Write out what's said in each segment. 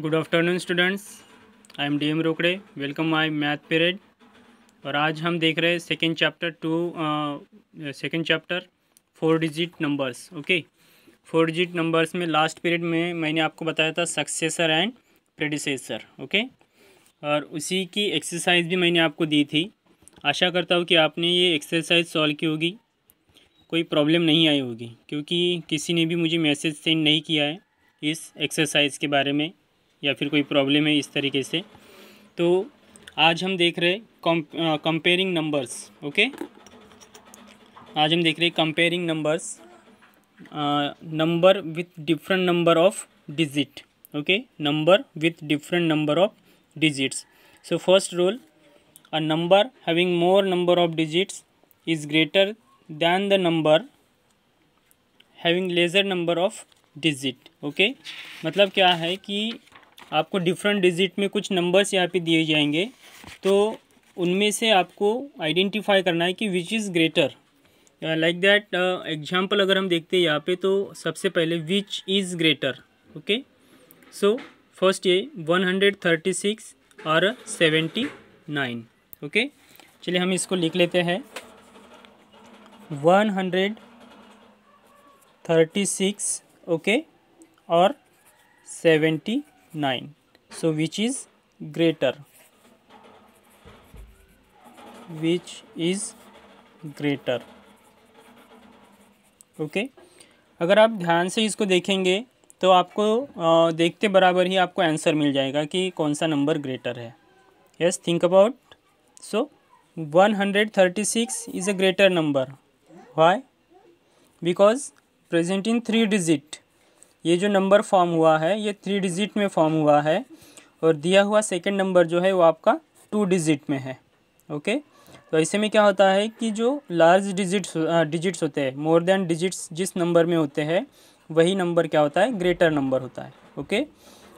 Good afternoon students I am DM Rokade welcome my math period और आज हम देख रहे हैं second chapter two second chapter four digit numbers okay four digit numbers में last period में मैंने आपको बताया था सक्सेसर एंड प्रेडिसेसर ओके और उसी की एक्सरसाइज भी मैंने आपको दी थी आशा करता हूँ कि आपने ये एक्सरसाइज सॉल्व की होगी कोई प्रॉब्लम नहीं आई होगी क्योंकि किसी ने भी मुझे मैसेज सेंड नहीं किया है इस एक्सरसाइज के बारे में या फिर कोई प्रॉब्लम है इस तरीके से तो आज हम देख रहे कंपेयरिंग नंबर्स ओके आज हम देख रहे comparing numbers number with different number of digit okay number with different number of digits so first rule a number having more number of digits is greater than the number having lesser number of digit okay मतलब क्या है कि आपको different digit में कुछ numbers यहाँ पे दिए जाएंगे तो उनमें से आपको आइडेंटिफाई करना है कि which is greater like that example अगर हम देखते हैं यहाँ पे तो सबसे पहले which is greater okay so first ये वन हंड्रेड थर्टी सिक्स और सेवेंटी नाइन ओके चलिए हम इसको लिख लेते हैं one hundred thirty six okay और seventy 9 so which is greater which is greater okay अगर आप ध्यान से इसको देखेंगे तो आपको देखते बराबर ही आपको आंसर मिल जाएगा कि कौन सा नंबर ग्रेटर है yes think about so 136 is a greater number why because present in three digit ये जो नंबर फॉर्म हुआ है ये थ्री डिजिट में फॉर्म हुआ है और दिया हुआ सेकेंड नंबर जो है वो आपका टू डिजिट में है ओके तो ऐसे में क्या होता है कि जो लार्ज डिजिट्स डिजिट्स होते हैं मोर देन डिजिट्स जिस नंबर में होते हैं वही नंबर क्या होता है ग्रेटर नंबर होता है ओके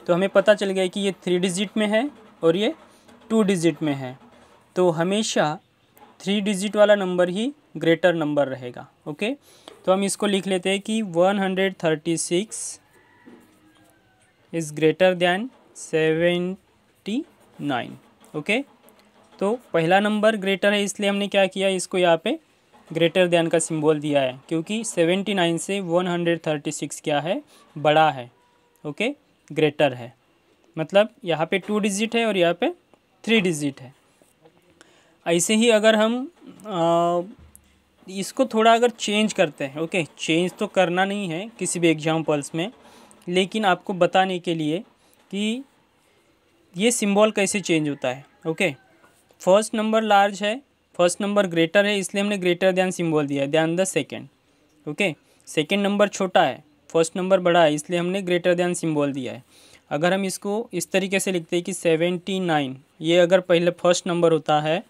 तो हमें पता चल गया कि ये थ्री डिजिट में है और ये टू डिजिट में है तो हमेशा थ्री डिजिट वाला नंबर ही ग्रेटर नंबर रहेगा ओके तो हम इसको लिख लेते हैं कि one hundred thirty six is greater than seventy nine okay तो पहला नंबर ग्रेटर है इसलिए हमने क्या किया इसको यहाँ पे ग्रेटर दैन का सिंबल दिया है क्योंकि सेवेंटी नाइन से वन हंड्रेड थर्टी सिक्स क्या है बड़ा है ओके ग्रेटर है मतलब यहाँ पे टू डिजिट है और यहाँ पे थ्री डिजिट है ऐसे ही अगर हम आ, इसको थोड़ा अगर चेंज करते हैं ओके चेंज तो करना नहीं है किसी भी एग्जाम्पल्स में लेकिन आपको बताने के लिए कि ये सिंबल कैसे चेंज होता है ओके फर्स्ट नंबर लार्ज है फर्स्ट नंबर ग्रेटर है इसलिए हमने ग्रेटर ध्यान सिंबल दिया है ध्यान the second okay second number छोटा है फर्स्ट नंबर बड़ा है इसलिए हमने ग्रेटर ध्यान सिंबल दिया है अगर हम इसको इस तरीके से लिखते हैं कि सेवेंटी नाइन ये अगर पहले फर्स्ट नंबर होता है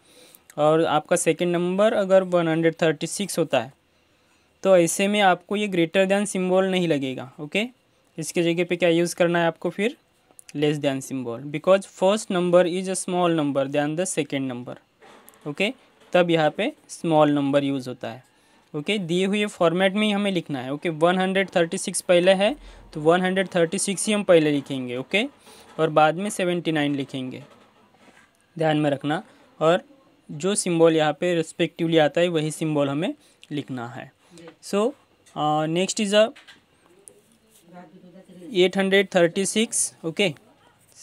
और आपका सेकंड नंबर अगर 136 होता है तो ऐसे में आपको ये ग्रेटर दैन सिम्बॉल नहीं लगेगा ओके इसके जगह पे क्या यूज़ करना है आपको फिर less than symbol because first number is a small number than the second number okay तब यहाँ पे स्मॉल नंबर यूज़ होता है ओके okay, दिए हुए फॉर्मेट में ही हमें लिखना है okay one hundred thirty six पहले है तो वन हंड्रेड थर्टी सिक्स ही हम पहले लिखेंगे ओके okay? और बाद में सेवेंटी नाइन लिखेंगे ध्यान में रखना और जो सिंबल यहाँ पे रिस्पेक्टिवली आता है वही सिंबल हमें लिखना है so next is a eight hundred thirty six okay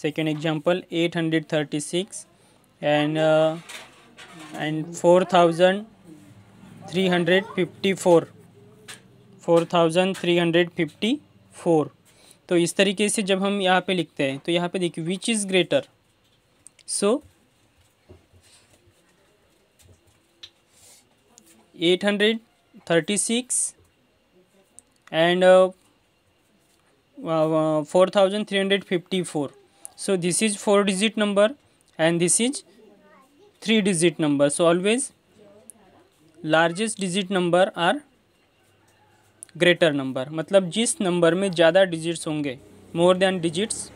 second example eight hundred thirty six and and four thousand three hundred fifty four four thousand three hundred fifty four तो इस तरीके से जब हम यहाँ पे लिखते हैं तो यहाँ पे देखिए which is greater so eight hundred thirty six and uh, uh, four thousand three hundred fifty four so this is four digit number and this is three digit number so always largest digit number are greater number मतलब जिस number में ज़्यादा digits होंगे मोर than digits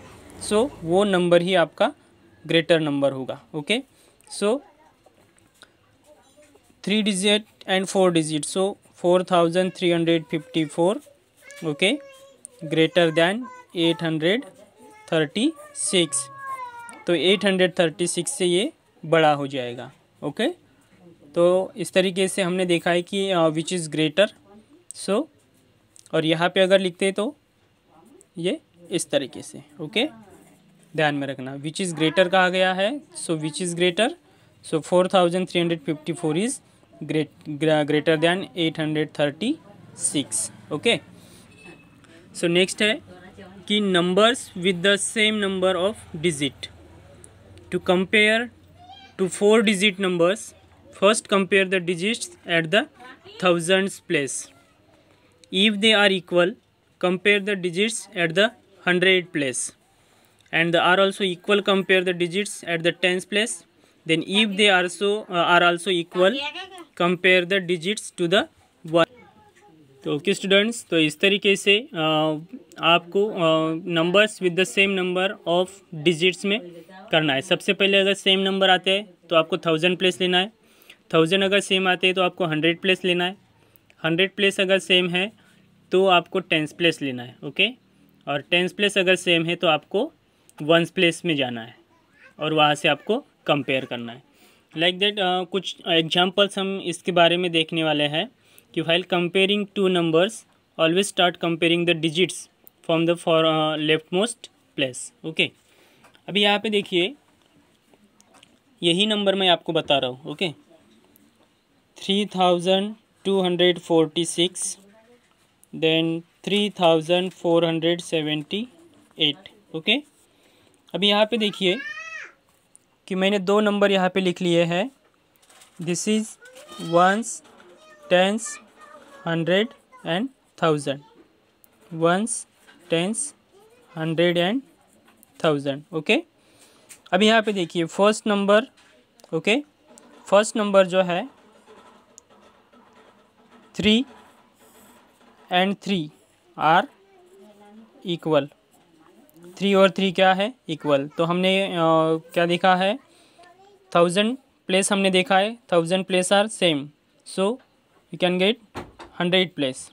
सो वो number ही आपका greater number होगा okay so three digit and four four digit so thousand three hundred fifty four okay greater than okay hundred thirty six तो एट हंड्रेड थर्टी सिक्स से ये बड़ा हो जाएगा ओके तो इस तरीके से हमने देखा है कि विच इज़ ग्रेटर सो और यहाँ पे अगर लिखते तो ये इस तरीके से ओके ध्यान में रखना विच इज़ ग्रेटर कहा गया है so which is greater so four thousand three hundred fifty four is greater than 836 okay so next है कि numbers with the same number of digit to compare to four digit numbers first compare the digits at the thousands place if they are equal compare the digits at the hundred place and the are also equal compare the digits at the tens place then if they are so uh, are also equal compare the digits to the one तो okay students तो इस तरीके से आ, आपको numbers with the same number of digits में करना है सबसे पहले अगर सेम नंबर आते हैं तो आपको थाउजेंड प्लेस लेना है थाउजेंड अगर सेम आते हैं तो आपको हंड्रेड प्लेस लेना है हंड्रेड प्लेस अगर सेम है तो आपको टेंस प्लेस लेना है ओके और टेंस प्लेस अगर सेम है तो आपको वंस प्लेस में जाना है और वहाँ से आपको कंपेयर करना है लाइक दैट uh, कुछ एग्जाम्पल्स हम इसके बारे में देखने वाले हैं कि while comparing two numbers always start comparing the digits from the far left most place okay अभी यहाँ पे देखिए यही नंबर मैं आपको बता रहा हूँ okay three thousand two hundred forty six then three thousand four hundred seventy eight okay अभी यहाँ पे देखिए कि मैंने दो नंबर यहाँ पे लिख लिए हैं this is ones tens hundred and thousand ones tens hundred and thousand okay अब यहाँ पे देखिए first number okay first number जो है three and three are equal three और थ्री क्या है इक्वल तो हमने आ, क्या देखा है थाउजेंड प्लेस हमने देखा है thousand place are same so you can get hundred place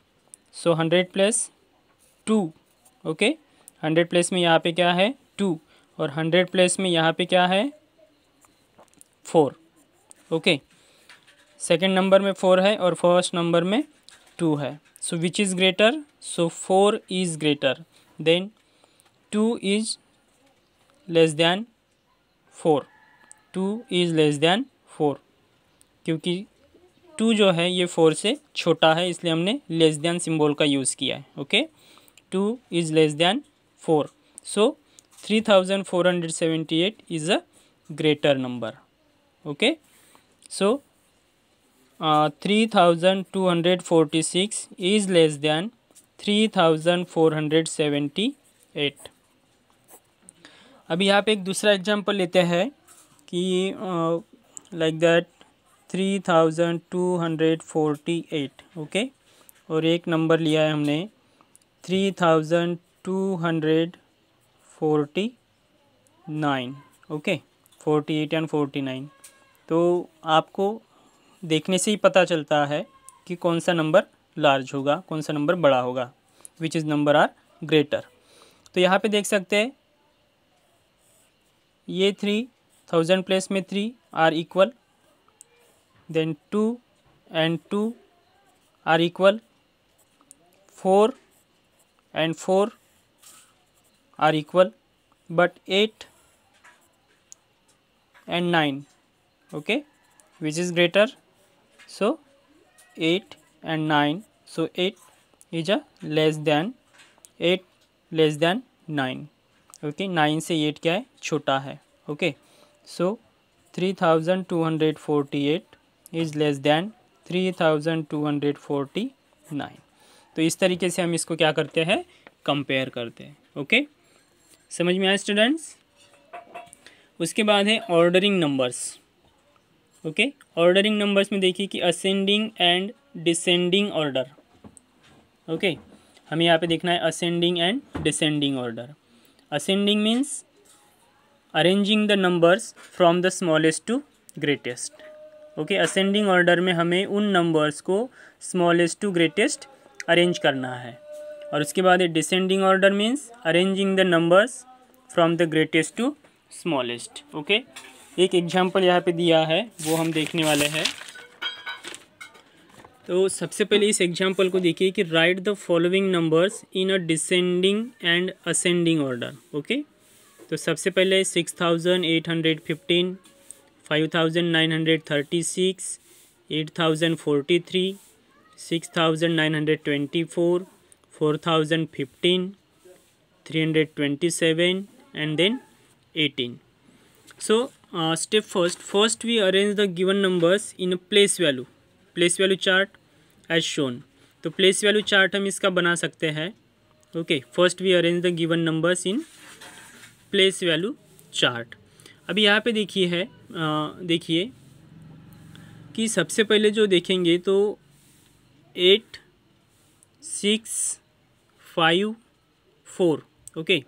so hundred place two okay hundred place में यहाँ पे क्या है टू और हंड्रेड प्लेस में यहाँ पे क्या है फोर ओके सेकेंड नंबर में फोर है और फर्स्ट नंबर में टू है so which is greater so four is greater than two is less than four two is less than four क्योंकि टू जो है ये फोर से छोटा है इसलिए हमने लेस दैन सिम्बॉल का यूज़ किया है okay two is less than four so three thousand four hundred seventy eight is a greater number okay so three thousand two hundred forty six is less than three thousand four hundred seventy eight अभी यहाँ पे एक दूसरा example लेते हैं कि like that three thousand two hundred forty eight okay और एक नंबर लिया है हमने three thousand two hundred forty nine okay forty eight and forty nine तो आपको देखने से ही पता चलता है कि कौन सा नंबर लार्ज होगा कौन सा नंबर बड़ा होगा which is number are greater तो यहाँ पे देख सकते हैं ये थ्री थाउजेंड प्लेस में three are equal then two and two are equal four and four are equal but eight and nine okay which is greater so eight and nine so eight is a less than eight less than nine okay nine से eight क्या है छोटा है okay so three thousand two hundred forty eight is less than three thousand two hundred forty nine तो इस तरीके से हम इसको क्या करते हैं कंपेयर करते हैं ओके समझ में आए स्टूडेंट्स उसके बाद है ordering numbers okay ordering numbers में देखिए कि ascending and descending order okay हमें यहाँ पे देखना है ascending and descending order ascending means arranging the numbers from the smallest to greatest okay ascending order में हमें उन नंबर्स को स्मॉलेस्ट टू ग्रेटेस्ट अरेंज करना है और उसके बाद descending order means arranging the numbers from the greatest to smallest okay एक एग्जांपल यहाँ पे दिया है वो हम देखने वाले हैं तो सबसे पहले इस एग्जाम्पल को देखिए कि write the following numbers in a descending and ascending order okay तो सबसे पहले six thousand eight hundred fifteen five thousand nine hundred thirty six eight thousand forty three six thousand nine hundred twenty four four thousand fifteen three hundred twenty seven and then eighteen so step first first we arrange the given numbers in a place value place value chart as shown तो place value chart हम इसका बना सकते हैं okay first we arrange the given numbers in place value chart अभी यहाँ पे देखिए है देखिए कि सबसे पहले जो देखेंगे तो eight six five four okay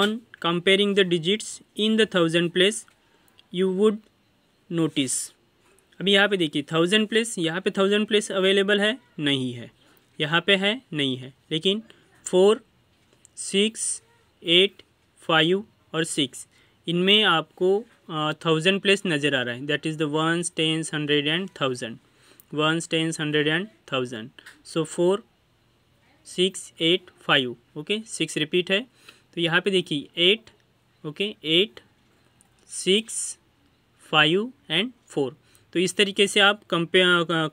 on comparing the digits in the thousand place you would notice अभी यहाँ पे देखिए थाउजेंड प्लेस यहाँ पे थाउजेंड प्लेस अवेलेबल है नहीं है यहाँ पे है नहीं है लेकिन फोर सिक्स एट फाइव और सिक्स इनमें आपको थाउजेंड प्लेस नज़र आ रहा है that is the ones tens hundred and thousand ones tens hundred and thousand so four six eight five okay six repeat है तो यहाँ पे देखिए eight okay eight six five and four तो इस तरीके से आप कंपे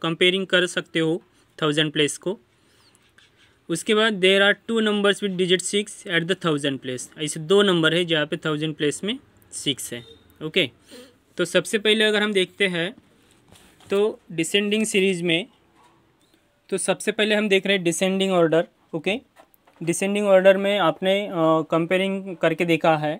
कंपेयरिंग uh, कर सकते हो थाउजेंड प्लेस को उसके बाद there are two numbers with digit six at the thousand place ऐसे दो नंबर है जहाँ पे थाउजेंड प्लेस में सिक्स है ओके तो सबसे पहले अगर हम देखते हैं तो डिसेंडिंग सीरीज़ में तो सबसे पहले हम देख रहे हैं descending order okay descending order में आपने कंपेयरिंग uh, करके देखा है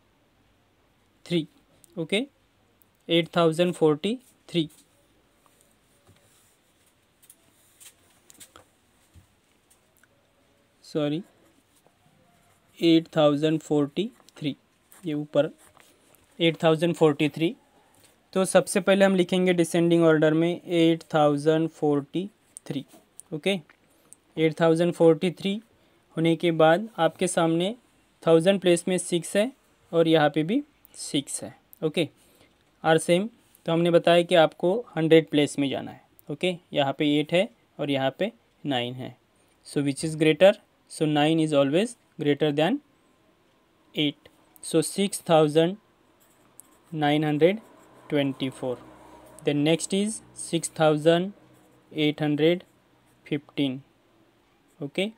three okay eight thousand forty three sorry eight thousand forty three ये ऊपर एट थाउजेंड फोर्टी थ्री तो सबसे पहले हम लिखेंगे डिसेंडिंग ऑर्डर में eight thousand forty three okay eight thousand forty three होने के बाद आपके सामने थाउजेंड प्लेस में सिक्स है और यहाँ पे भी सिक्स है ओके आर सेम तो हमने बताया कि आपको हंड्रेड प्लेस में जाना है ओके यहाँ पे एट है और यहाँ पे नाइन है so which is greater so nine is always greater than eight so six thousand nine hundred twenty four next is six thousand eight hundred fifteen okay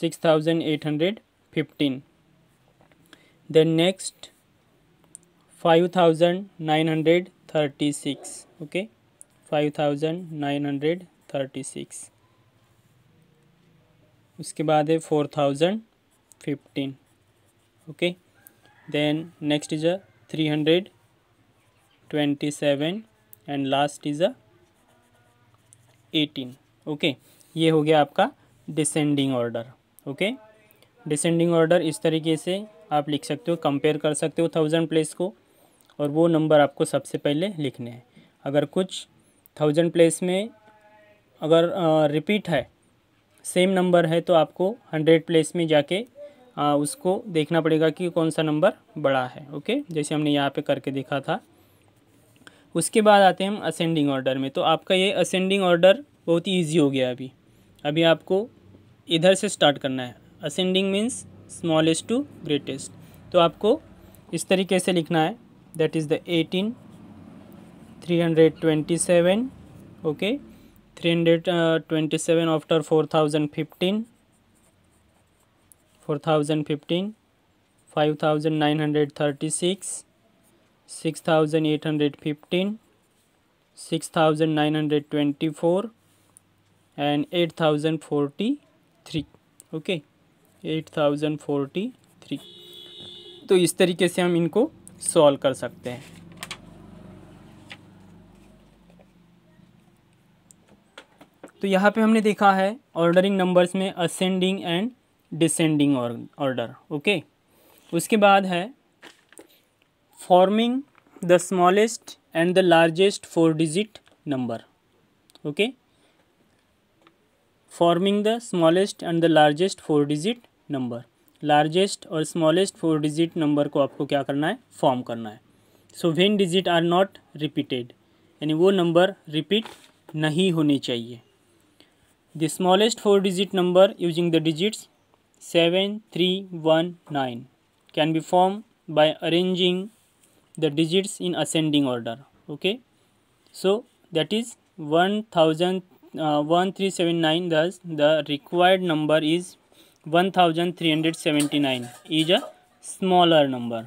six thousand eight hundred fifteen then next five thousand nine hundred thirty six okay five thousand nine hundred thirty six उसके बाद है four thousand fifteen okay then next is a three hundred twenty seven and last is a eighteen okay ये हो गया आपका descending order okay descending order इस तरीके से आप लिख सकते हो कंपेयर कर सकते हो थाउजेंड प्लेस को और वो नंबर आपको सबसे पहले लिखने हैं अगर कुछ थाउजेंड प्लेस में अगर रिपीट है सेम नंबर है तो आपको हंड्रेड प्लेस में जाके आ, उसको देखना पड़ेगा कि कौन सा नंबर बड़ा है ओके जैसे हमने यहाँ पे करके देखा था उसके बाद आते हैं हम असेंडिंग ऑर्डर में तो आपका ये असेंडिंग ऑर्डर बहुत ही ईजी हो गया अभी अभी आपको इधर से स्टार्ट करना है ascending means smallest to greatest तो आपको इस तरीके से लिखना है that is the eighteen three hundred twenty seven okay three hundred twenty seven after four thousand fifteen four thousand fifteen five thousand nine hundred thirty six six thousand eight hundred fifteen six thousand nine hundred twenty four and eight thousand forty three okay eight thousand forty three तो इस तरीके से हम इनको solve कर सकते हैं तो यहाँ पे हमने देखा है ऑर्डरिंग नंबर्स में ascending and descending order okay उसके बाद है forming the smallest and the largest four digit number okay forming the smallest and the largest four digit number largest और स्मॉलेस्ट फोर डिजिट नंबर को आपको क्या करना है फॉर्म करना है so when digit are not repeated यानी वो नंबर रिपीट नहीं होने चाहिए the smallest four digit number using the digits seven three one nine can be form arranging digits in ascending order okay so that is one thousand one three seven nine thus the required number is one thousand three hundred seventy nine is a smaller number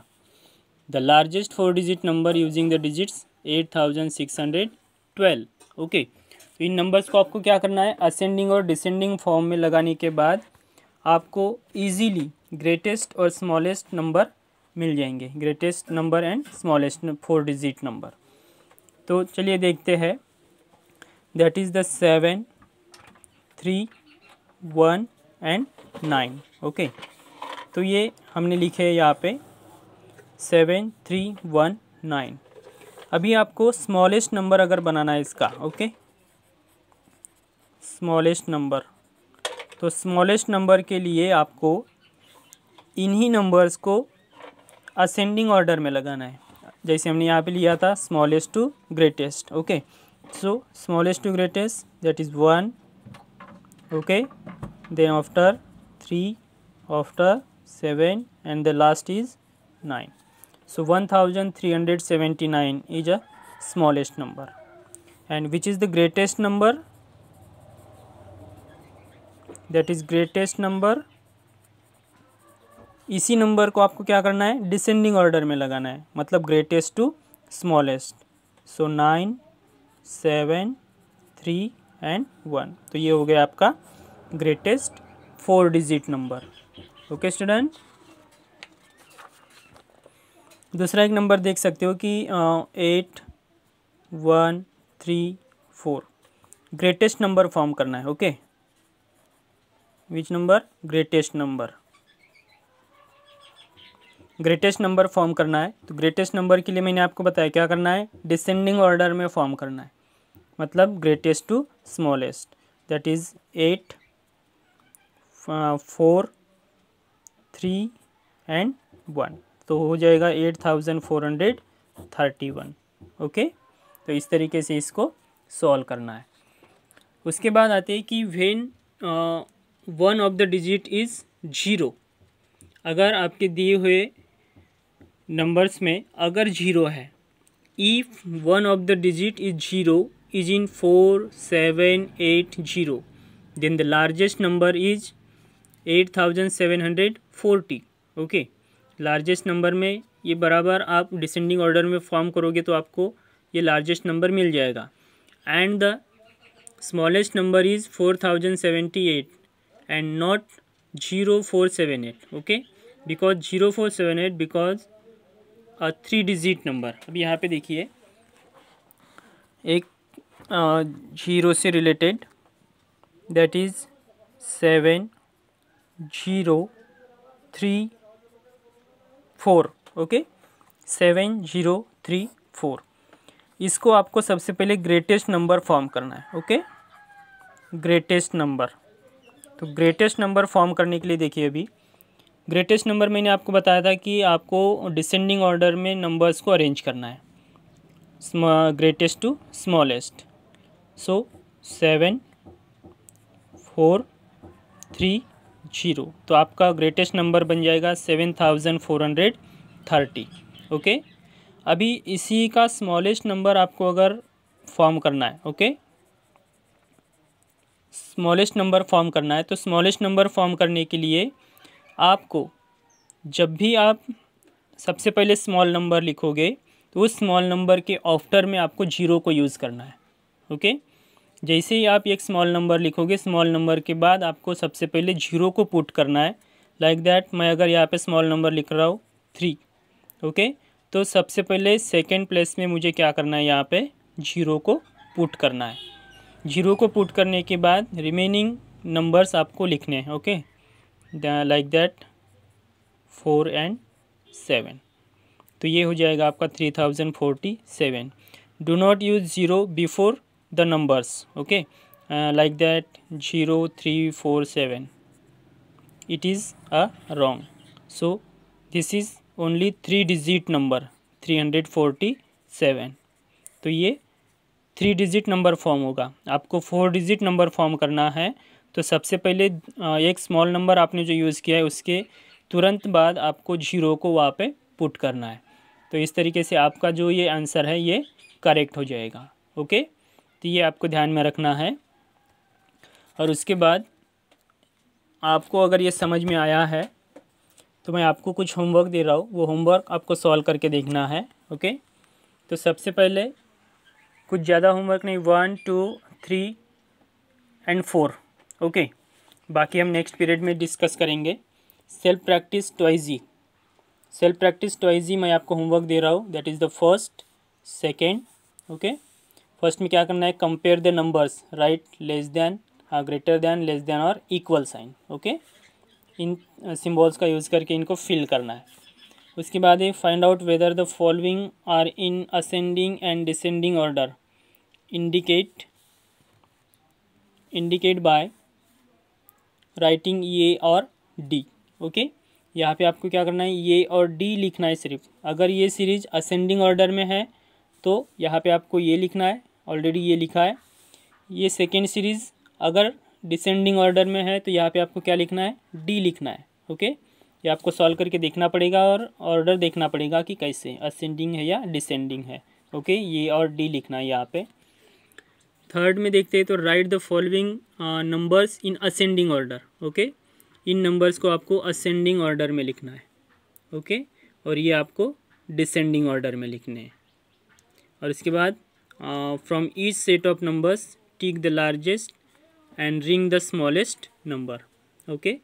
the largest four digit number using the digits 8612 okay. तो इन numbers को आपको क्या करना है ascending और descending form में लगाने के बाद आपको इजीली ग्रेटेस्ट और स्मॉलेस्ट नंबर मिल जाएंगे greatest number and smallest four digit number तो चलिए देखते हैं that is the seven three one and nine okay तो ये हमने लिखे है यहाँ पे सेवन थ्री वन नाइन अभी आपको स्मॉलेस्ट नंबर अगर बनाना है इसका ओके स्मॉलेस्ट नंबर तो स्मॉलेस्ट नंबर के लिए आपको इन्हीं नंबर्स को असेंडिंग ऑर्डर में लगाना है जैसे हमने यहाँ पे लिया था smallest to greatest okay so smallest to greatest that is one okay then after three after seven and the last is nine so one thousand three hundred seventy nine is a smallest number and which is the greatest number that is greatest number इसी number को आपको क्या करना है descending order में लगाना है मतलब greatest to smallest so nine seven three and one तो ये हो गया आपका greatest four digit number okay student दूसरा एक नंबर देख सकते हो कि eight one three four greatest number form करना है okay which number greatest number greatest number form करना है तो ग्रेटेस्ट नंबर के लिए मैंने आपको बताया क्या करना है डिसेंडिंग ऑर्डर में फॉर्म करना है मतलब greatest to smallest that is eight four three and one तो हो जाएगा eight thousand four hundred thirty one okay तो इस तरीके से इसको सॉल्व करना है उसके बाद आते हैं कि when one of the digit is zero अगर आपके दिए हुए नंबर्स में अगर जीरो है if one of the digit is zero is in four seven eight zero then the largest number is eight thousand seven hundred forty okay largest number में ये बराबर आप डिसेंडिंग ऑर्डर में फॉर्म करोगे तो आपको ये लार्जेस्ट नंबर मिल जाएगा and the smallest number is four thousand seventy eight and not zero four seven eight okay because zero four seven eight because a three digit number अब यहाँ पे देखिए एक जीरो से related that is seven zero three four okay seven zero three four इसको आपको सबसे पहले ग्रेटेस्ट नंबर फॉर्म करना है ओके ग्रेटेस्ट नंबर तो ग्रेटेस्ट नंबर फॉर्म करने के लिए देखिए अभी ग्रेटेस्ट नंबर मैंने आपको बताया था कि आपको डिसेंडिंग ऑर्डर में नंबर्स को अरेंज करना है greatest to smallest so seven four three zero तो आपका ग्रेटेस्ट नंबर बन जाएगा seven thousand four hundred thirty okay अभी इसी का स्मॉलेस्ट नंबर आपको अगर फॉर्म करना है ओके स्मॉलेस्ट नंबर फॉर्म करना है तो स्मॉलेस्ट नंबर फॉर्म करने के लिए आपको जब भी आप सबसे पहले स्मॉल नंबर लिखोगे तो उस स्मॉल नंबर के ऑफ्टर में आपको जीरो को यूज़ करना है ओके जैसे ही आप एक स्मॉल नंबर लिखोगे स्मॉल नंबर के बाद आपको सबसे पहले जीरो को पुट करना है लाइक like दैट मैं अगर यहाँ पे स्मॉल नंबर लिख रहा हूँ थ्री ओके तो सबसे पहले सेकेंड प्लेस में मुझे क्या करना है यहाँ पे जीरो को पुट करना है जीरो को पुट करने के बाद रिमेनिंग नंबर्स आपको लिखने हैं okay like that four and seven तो ये हो जाएगा आपका three thousand forty seven do not use zero before the numbers okay uh, like that 0 3 4 7 it is a wrong so this is only three digit number 347 तो ये three digit number form होगा आपको four digit number form करना है तो सबसे पहले uh, एक स्मॉल नंबर आपने जो यूज़ किया है उसके तुरंत बाद आपको जीरो को वहाँ पे पुट करना है तो इस तरीके से आपका जो ये आंसर है ये करेक्ट हो जाएगा ओके तो ये आपको ध्यान में रखना है और उसके बाद आपको अगर ये समझ में आया है तो मैं आपको कुछ होमवर्क दे रहा हूँ वो होमवर्क आपको सॉल्व करके देखना है ओके तो सबसे पहले कुछ ज़्यादा होमवर्क नहीं one two three and four okay बाकी हम नेक्स्ट पीरियड में डिस्कस करेंगे सेल्फ प्रैक्टिस ट्वाइजी सेल्फ प्रैक्टिस ट्वाइजी मैं आपको होमवर्क दे रहा हूँ that is the first second okay first में क्या करना है compare the numbers write less than greater than less than और इक्वल साइन ओके इन सिम्बॉल्स का यूज़ करके इनको फिल करना है उसके बाद है find out whether the following are in ascending and descending order indicate indicate by writing A और डी ओके यहाँ पे आपको क्या करना है ये और डी लिखना है सिर्फ अगर ये सीरीज असेंडिंग ऑर्डर में है तो यहाँ पे आपको ये लिखना है ऑलरेडी ये लिखा है ये सेकेंड सीरीज़ अगर डिसेंडिंग ऑर्डर में है तो यहाँ पे आपको क्या लिखना है डी लिखना है ओके ये आपको सॉल्व करके देखना पड़ेगा और ऑर्डर देखना पड़ेगा कि कैसे असेंडिंग है या डिसेंडिंग है ओके ये और डी लिखना है यहाँ पे थर्ड में देखते हैं तो write the following numbers in ascending order okay इन नंबर्स को आपको असेंडिंग ऑर्डर में लिखना है ओके okay? और ये आपको डिसेंडिंग ऑर्डर में लिखने हैं और इसके बाद from uh, from each set of numbers the the largest and ring the smallest number ओके okay?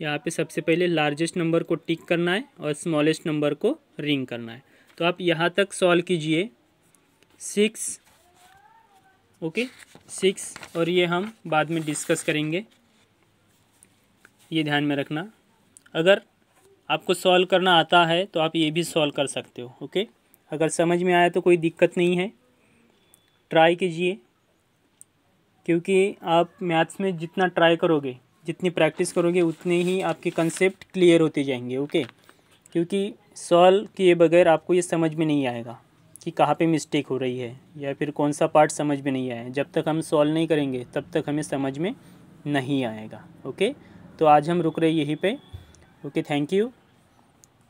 यहाँ पे सबसे पहले लार्जेस्ट नंबर को टिक करना है और स्मॉलेस्ट नंबर को रिंग करना है तो आप यहाँ तक सॉल्व कीजिए सिक्स ओके सिक्स और ये हम बाद में डिस्कस करेंगे ये ध्यान में रखना अगर आपको सॉल्व करना आता है तो आप ये भी सॉल्व कर सकते हो ओके okay? अगर समझ में आया तो कोई दिक्कत नहीं है ट्राई कीजिए क्योंकि आप मैथ्स में जितना ट्राई करोगे जितनी प्रैक्टिस करोगे उतने ही आपके कंसेप्ट क्लियर होते जाएंगे ओके क्योंकि सॉल्व किए बगैर आपको ये समझ में नहीं आएगा कि कहाँ पे मिस्टेक हो रही है या फिर कौन सा पार्ट समझ में नहीं आया जब तक हम सॉल्व नहीं करेंगे तब तक हमें समझ में नहीं आएगा ओके तो आज हम रुक रहे यहीं पर okay thank you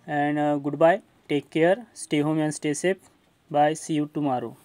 and good bye take care stay home and stay safe bye see you tomorrow